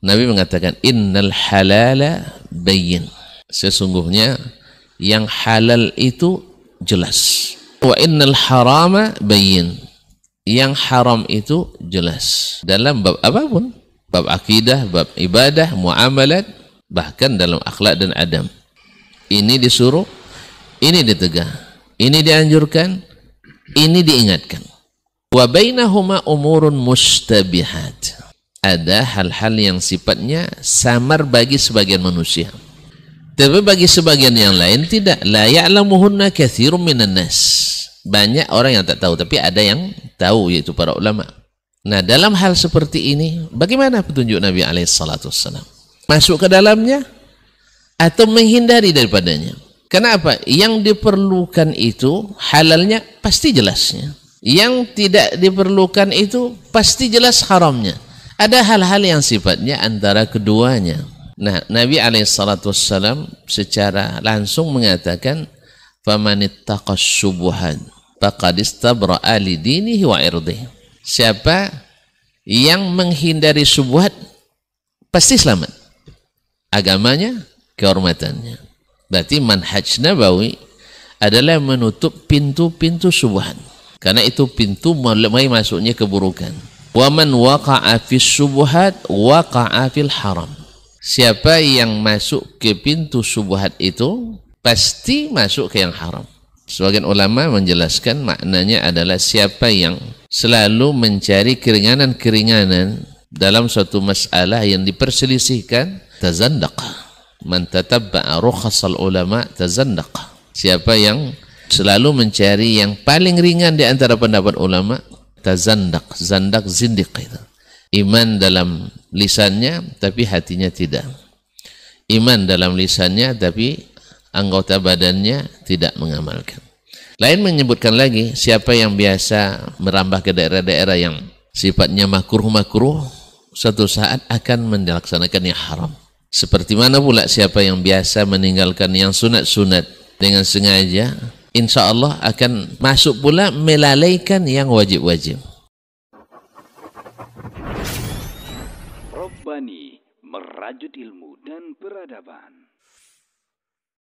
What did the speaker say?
Nabi mengatakan innal halala bayyin. Sesungguhnya yang halal itu jelas. Wa innal harama bayyin. Yang haram itu jelas. Dalam bab apapun, bab akidah, bab ibadah, muamalat, bahkan dalam akhlak dan adab. Ini disuruh, ini ditegah, ini dianjurkan, ini diingatkan. Wa bainahuma umurun mustabihat ada hal-hal yang sifatnya samar bagi sebagian manusia. Tapi bagi sebagian yang lain tidak. La ya'lamuhunna kathirun minan nas. Banyak orang yang tak tahu, tapi ada yang tahu yaitu para ulama. Nah, dalam hal seperti ini, bagaimana petunjuk Nabi Alaihissalam? Masuk ke dalamnya atau menghindari daripadanya? Kenapa? Yang diperlukan itu halalnya pasti jelasnya. Yang tidak diperlukan itu pasti jelas haramnya. Ada hal-hal yang sifatnya antara keduanya. Nah, Nabi Alaihissalam secara langsung mengatakan, "Famanittaqas subuhan, faqadistabra'a lidinihi wa irdih." Siapa yang menghindari subuhat pasti selamat. Agamanya, kehormatannya. Berarti manhaj Nabawi adalah menutup pintu-pintu subuhan. Karena itu pintu mulai masuknya keburukan. Wa man subuhat waqa'a fil haram. Siapa yang masuk ke pintu subuhat itu pasti masuk ke yang haram. Sebagian ulama menjelaskan maknanya adalah siapa yang selalu mencari keringanan-keringanan dalam suatu masalah yang diperselisihkan tazandaq. Man tatabba'a rukhasal ulama tazandaq. Siapa yang selalu mencari yang paling ringan di antara pendapat ulama tazandak zandak zindik itu iman dalam lisannya tapi hatinya tidak iman dalam lisannya tapi anggota badannya tidak mengamalkan lain menyebutkan lagi siapa yang biasa merambah ke daerah-daerah yang sifatnya makruh-makruh satu saat akan melaksanakan yang haram seperti mana pula siapa yang biasa meninggalkan yang sunat-sunat dengan sengaja insya Allah akan masuk pula melalaikan yang wajib-wajib. merajut ilmu dan peradaban.